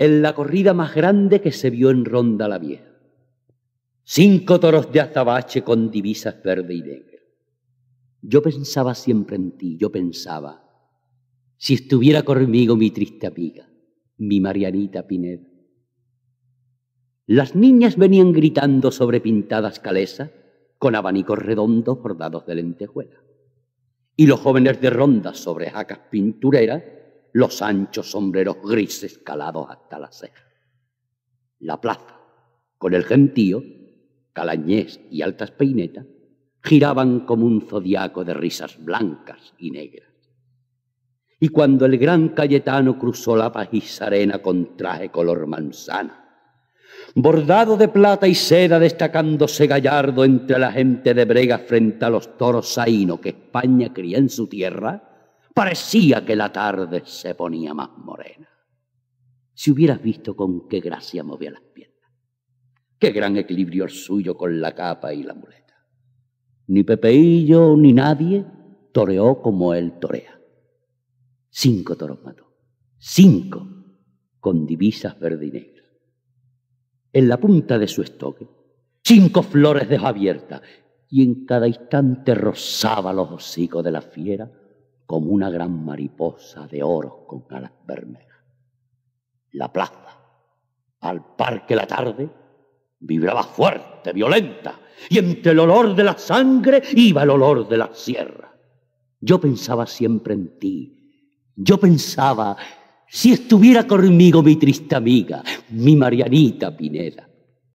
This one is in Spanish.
en la corrida más grande que se vio en Ronda la Vieja. Cinco toros de azabache con divisas verde y negro. Yo pensaba siempre en ti, yo pensaba, si estuviera conmigo mi triste amiga, mi Marianita Pineda. Las niñas venían gritando sobre pintadas calesas con abanicos redondos bordados de lentejuela. Y los jóvenes de ronda sobre jacas pintureras los anchos sombreros grises calados hasta la ceja. La plaza, con el gentío, calañés y altas peinetas, giraban como un zodiaco de risas blancas y negras. Y cuando el gran Cayetano cruzó la arena con traje color manzana, bordado de plata y seda, destacándose gallardo entre la gente de Brega frente a los toros saínos que España cría en su tierra, parecía que la tarde se ponía más morena. Si hubieras visto con qué gracia movía las piernas. Qué gran equilibrio suyo con la capa y la muleta. Ni Pepeillo ni nadie toreó como él torea. Cinco toros mató. Cinco con divisas verde y En la punta de su estoque, cinco flores dejó abiertas y en cada instante rozaba los hocicos de la fiera como una gran mariposa de oro con alas bermejas. La plaza, al parque la tarde, vibraba fuerte, violenta, y entre el olor de la sangre iba el olor de la sierra. Yo pensaba siempre en ti, yo pensaba, si estuviera conmigo mi triste amiga, mi Marianita Pineda,